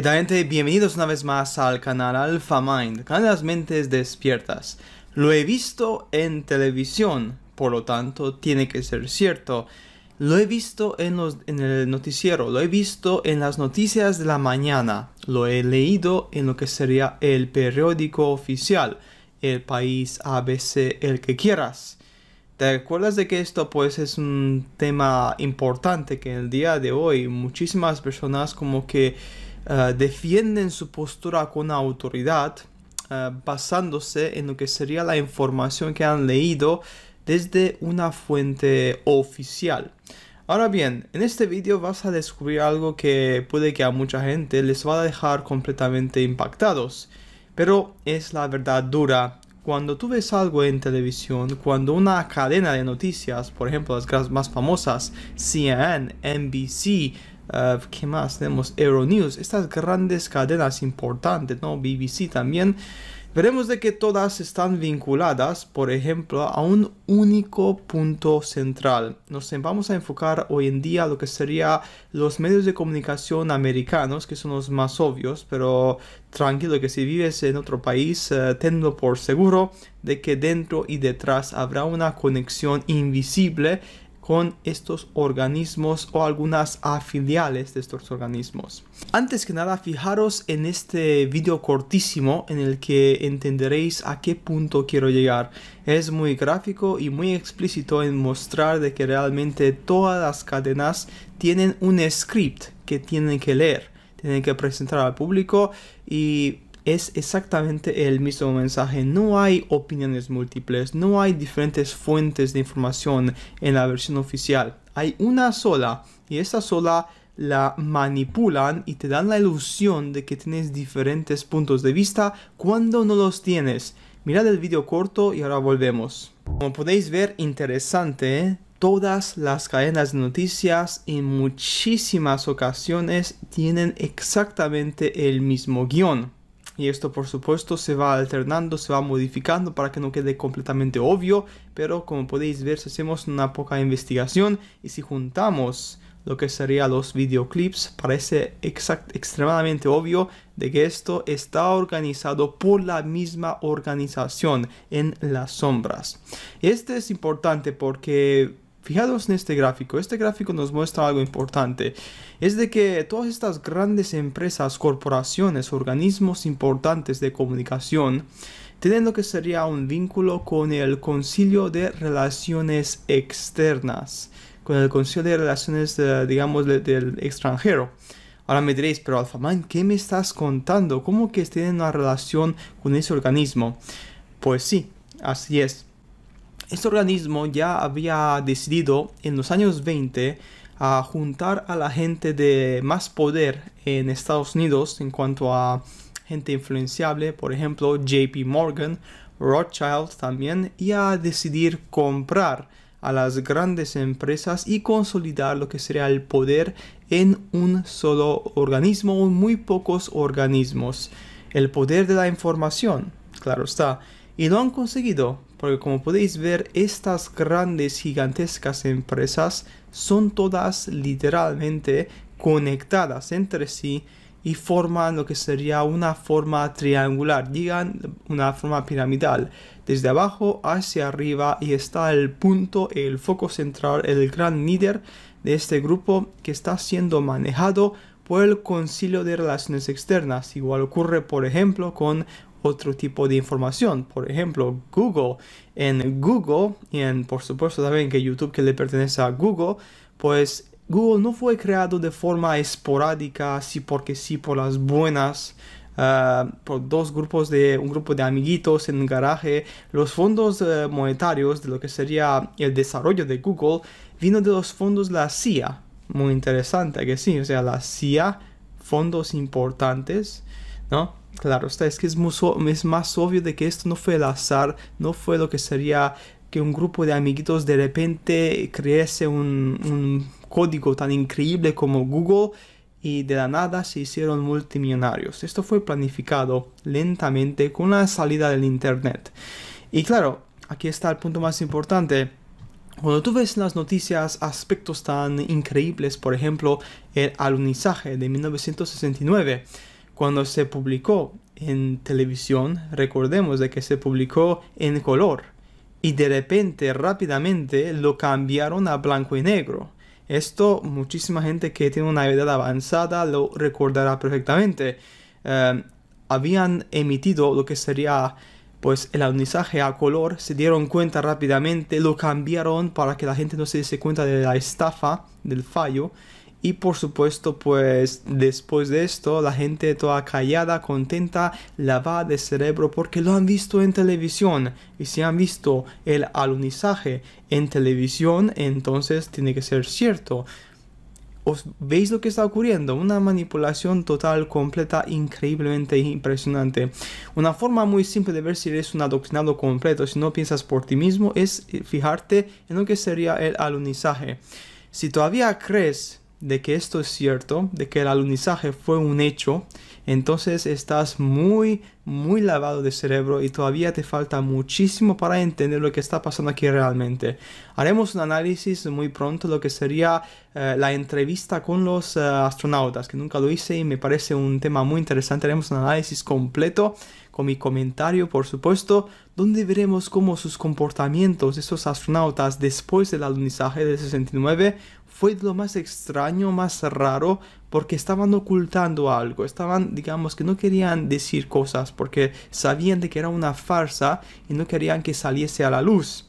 ¿Qué gente? Bienvenidos una vez más al canal Alpha Mind, canal de las mentes despiertas. Lo he visto en televisión, por lo tanto tiene que ser cierto. Lo he visto en, los, en el noticiero, lo he visto en las noticias de la mañana, lo he leído en lo que sería el periódico oficial, el país ABC, el que quieras. ¿Te acuerdas de que esto pues es un tema importante que en el día de hoy muchísimas personas como que eh, defienden su postura con autoridad eh, basándose en lo que sería la información que han leído desde una fuente oficial. Ahora bien, en este vídeo vas a descubrir algo que puede que a mucha gente les va a dejar completamente impactados, pero es la verdad dura. Cuando tú ves algo en televisión, cuando una cadena de noticias, por ejemplo las más famosas, CNN, NBC, eh, ¿Qué más? Tenemos Euronews, estas grandes cadenas importantes, ¿no? BBC también. Veremos de que todas están vinculadas, por ejemplo, a un único punto central. Nos vamos a enfocar hoy en día lo que serían los medios de comunicación americanos, que son los más obvios, pero tranquilo que si vives en otro país, eh, tengo por seguro de que dentro y detrás habrá una conexión invisible con estos organismos o algunas afiliales de estos organismos. Antes que nada, fijaros en este video cortísimo en el que entenderéis a qué punto quiero llegar. Es muy gráfico y muy explícito en mostrar de que realmente todas las cadenas tienen un script que tienen que leer, tienen que presentar al público y es exactamente el mismo mensaje. No hay opiniones múltiples, no hay diferentes fuentes de información en la versión oficial. Hay una sola y esa sola la manipulan y te dan la ilusión de que tienes diferentes puntos de vista cuando no los tienes. Mirad el vídeo corto y ahora volvemos. Como podéis ver, interesante, ¿eh? todas las cadenas de noticias en muchísimas ocasiones tienen exactamente el mismo guión y esto por supuesto se va alternando, se va modificando para que no quede completamente obvio, pero como podéis ver si hacemos una poca investigación y si juntamos lo que serían los videoclips, parece extremadamente obvio de que esto está organizado por la misma organización en las sombras. Este es importante porque Fijaros en este gráfico, este gráfico nos muestra algo importante, es de que todas estas grandes empresas, corporaciones, organismos importantes de comunicación, tienen lo que sería un vínculo con el Concilio de Relaciones Externas, con el Concilio de Relaciones, eh, digamos, del extranjero. Ahora me diréis, pero Alfamán, ¿qué me estás contando? ¿Cómo que tienen una relación con ese organismo? Pues sí, así es. Este organismo ya había decidido en los años 20 a juntar a la gente de más poder en Estados Unidos en cuanto a gente influenciable, por ejemplo JP Morgan, Rothschild también, y a decidir comprar a las grandes empresas y consolidar lo que sería el poder en un solo organismo o muy pocos organismos. El poder de la información, claro está y lo han conseguido, porque como podéis ver, estas grandes, gigantescas empresas son todas literalmente conectadas entre sí y forman lo que sería una forma triangular, digan una forma piramidal, desde abajo hacia arriba y está el punto, el foco central, el gran líder de este grupo que está siendo manejado por el Concilio de Relaciones Externas. Igual ocurre, por ejemplo, con otro tipo de información. Por ejemplo, Google. En Google, y en, por supuesto también que YouTube que le pertenece a Google, pues Google no fue creado de forma esporádica, así porque sí, por las buenas. Eh, por dos grupos de un grupo de amiguitos en un garaje, los fondos eh, monetarios de lo que sería el desarrollo de Google vino de los fondos la CIA. Muy interesante que sí, o sea, la CIA, fondos importantes, ¿no? Claro, es que es, más obvio de que esto no fue el azar, no fue lo que sería que un grupo de amiguitos de repente crease un, un código tan increíble como Google y de la nada se hicieron multimillonarios. Esto fue planificado lentamente con la salida del Internet. Y claro, aquí está el punto más importante. Cuando tú ves en las noticias aspectos tan increíbles, por ejemplo, el alunizaje de 1969, cuando se publicó en televisión, recordemos de que se publicó en color y de repente rápidamente lo cambiaron a blanco y negro. Esto muchísima gente que tiene una edad avanzada lo recordará perfectamente. Em, habían emitido lo que sería pues el alunizaje a color, se dieron cuenta rápidamente, lo cambiaron para que la gente no se diese cuenta de la estafa, del fallo y por supuesto, pues después de esto, la gente toda callada, contenta, la va de cerebro porque lo han visto en televisión. Y si han visto el alunizaje en televisión, entonces tiene que ser cierto. ¿Os veis lo que está ocurriendo? Una manipulación total, completa, increíblemente impresionante. Una forma muy simple de ver si eres un adoctrinado completo, si no piensas por ti mismo, es fijarte en lo que sería el alunizaje. Si todavía crees de que esto es cierto, de que el alunizaje fue un hecho, entonces estás muy, muy lavado de cerebro y todavía te falta muchísimo para entender lo que está pasando aquí realmente. Haremos un análisis muy pronto lo que sería eh, la entrevista con los eh, astronautas, que nunca lo hice y me parece un tema muy interesante. Haremos un análisis completo con mi comentario, por supuesto, donde veremos cómo sus comportamientos, esos astronautas, después del alunizaje del 69, fue lo más extraño, más raro, porque estaban ocultando algo, estaban, digamos, que no querían decir cosas porque sabían de que era una farsa y no querían que saliese a la luz.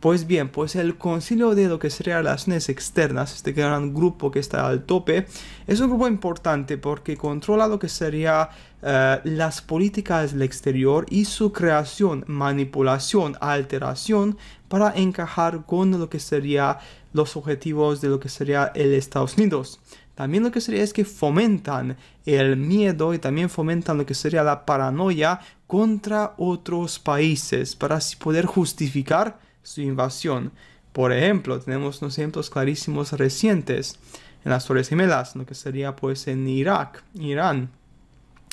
Pues bien, pues el concilio de lo que serían las NES externas, este gran grupo que está al tope, es un grupo importante porque controla lo que sería eh, las políticas del exterior y su creación, manipulación, alteración para encajar con lo que sería los objetivos de lo que sería el Estados Unidos. También lo que sería es que fomentan el miedo y también fomentan lo que sería la paranoia contra otros países para así poder justificar su invasión. Por ejemplo, tenemos unos ejemplos clarísimos recientes en las Torres Gemelas, lo que sería pues en Irak, Irán.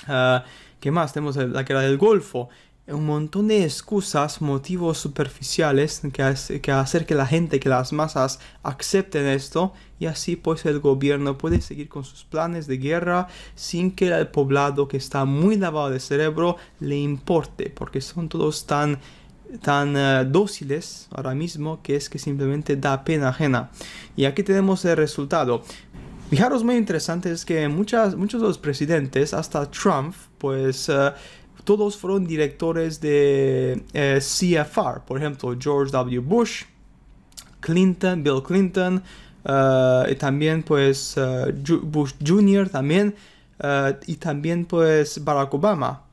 Ah, ¿Qué más? Tenemos la guerra del Golfo. Un montón de excusas, motivos superficiales que, hacen que hacer que la gente, que las masas acepten esto y así pues el gobierno puede seguir con sus planes de guerra sin que el poblado que está muy lavado de cerebro le importe porque son todos tan tan eh, dóciles ahora mismo que es que simplemente da pena ajena. Y aquí tenemos el resultado. Fijaros muy interesante es que muchas, muchos de los presidentes, hasta Trump, pues eh, todos fueron directores de eh, CFR, por ejemplo, George W. Bush, Clinton, Bill Clinton, y también pues Bush Jr. también, y también pues Barack Obama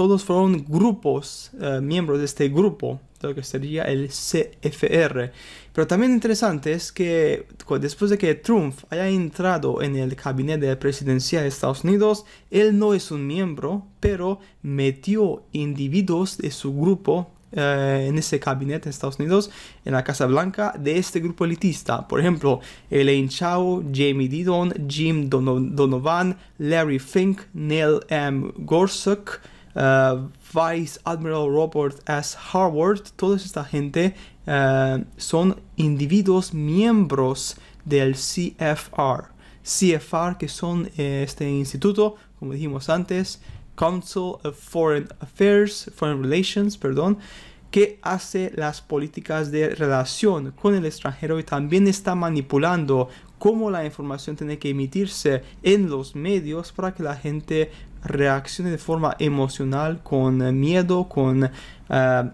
todos fueron grupos, eh, miembros de este grupo, lo que sería el CFR. Pero también interesante es que después de que Trump haya entrado en el gabinete presidencial de Estados Unidos, él no es un miembro, pero metió individuos de su grupo eh, en ese gabinete de Estados Unidos, en la Casa Blanca, de este grupo elitista. Por ejemplo, Elaine Chao, Jamie Didon, Jim Donovan, Larry Fink, Neil M. Gorsuch, Uh, Vice Admiral Robert S. Harvard, toda esta gente uh, son individuos miembros del CFR. CFR que son eh, este instituto, como dijimos antes, Council of Foreign Affairs, Foreign Relations, perdón, que hace las políticas de relación con el extranjero y también está manipulando cómo la información tiene que emitirse en los medios para que la gente Reacciones de forma emocional, con eh, miedo, con eh,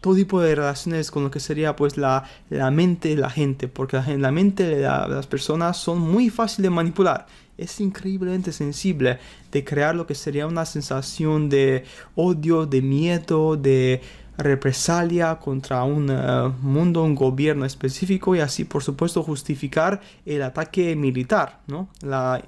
todo tipo de relaciones con lo que sería pues la, mente de la gente, porque la, la mente de las personas son muy fáciles de manipular. Es increíblemente sensible de crear lo que sería una sensación de odio, de miedo, de represalia contra un eh, mundo, un gobierno específico y así por supuesto justificar el ataque militar, ¿no?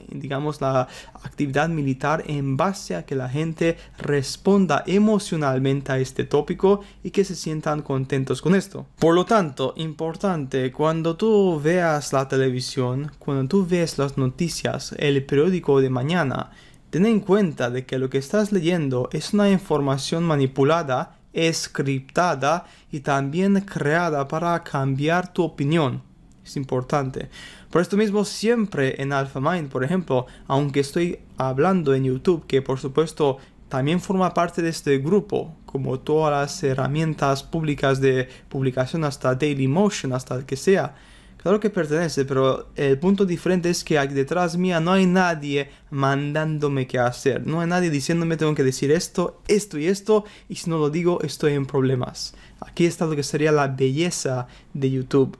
digamos la actividad militar en base a que la gente responda emocionalmente a este tópico y que se sientan contentos con esto. Por lo tanto, importante, cuando tú veas la televisión, cuando tú ves las noticias, el periódico de mañana, ten en cuenta de que lo que estás leyendo es una información manipulada escriptada y también creada para cambiar tu opinión. Es importante. Por esto mismo, siempre en AlphaMind, por ejemplo, aunque estoy hablando en YouTube, que por supuesto también forma parte de este grupo, como todas las herramientas públicas de publicación hasta Dailymotion, hasta el que sea, Claro que pertenece, pero el punto diferente es que detrás mía no hay nadie mandándome qué hacer. No hay nadie diciéndome tengo que decir esto, esto y esto, y si no lo digo estoy en problemas. Aquí está lo que sería la belleza de YouTube.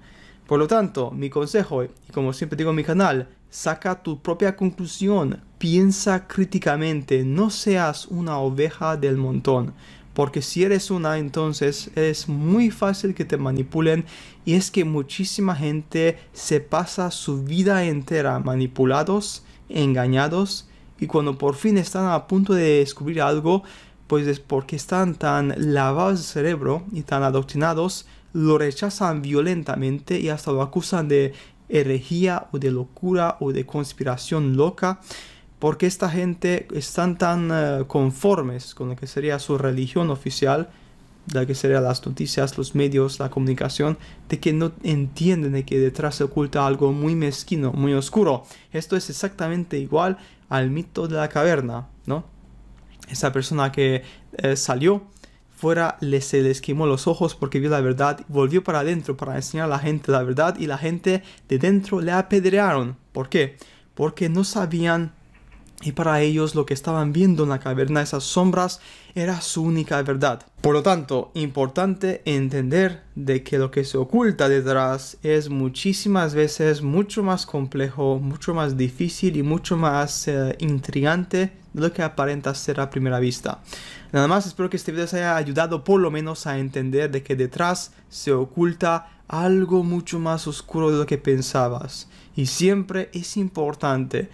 Por lo tanto, mi consejo, y como siempre digo en mi canal, saca tu propia conclusión, piensa críticamente, no seas una oveja del montón porque si eres una entonces es muy fácil que te manipulen y es que muchísima gente se pasa su vida entera manipulados, engañados y cuando por fin están a punto de descubrir algo, pues es porque están tan lavados de cerebro y tan adoctrinados, lo rechazan violentamente y hasta lo acusan de herejía o de locura o de conspiración loca porque esta gente están tan eh, conformes con lo que sería su religión oficial, la que serían las noticias, los medios, la comunicación, de que no entienden de que detrás se oculta algo muy mezquino, muy oscuro. Esto es exactamente igual al mito de la caverna, ¿no? Esa persona que eh, salió fuera le, se les quemó los ojos porque vio la verdad, volvió para adentro para enseñar a la gente la verdad y la gente de dentro le apedrearon. ¿Por qué? Porque no sabían y para ellos lo que estaban viendo en la caverna, esas sombras, era su única verdad. Por lo tanto, importante entender de que lo que se oculta detrás es muchísimas veces mucho más complejo, mucho más difícil y mucho más eh, intrigante de lo que aparenta ser a primera vista. Nada más, espero que este video les haya ayudado por lo menos a entender de que detrás se oculta algo mucho más oscuro de lo que pensabas. Y siempre es importante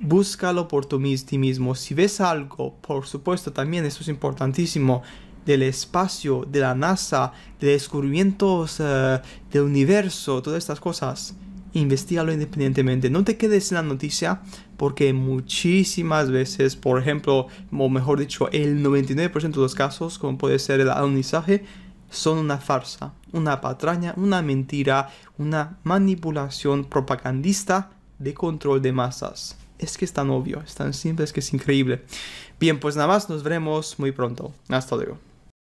búscalo por ti mismo. Si ves algo, por supuesto, también eso es importantísimo, del espacio, de la NASA, de descubrimientos eh, del universo, todas estas cosas. investigalo independientemente. No te quedes en la noticia porque muchísimas veces, por ejemplo, o mejor dicho, el 99% de los casos, como puede ser el alunizaje, son una farsa, una patraña, una mentira, una manipulación propagandista de control de masas es que es tan obvio, es tan simple, es que es increíble. Bien, pues nada más, nos veremos muy pronto. Hasta luego.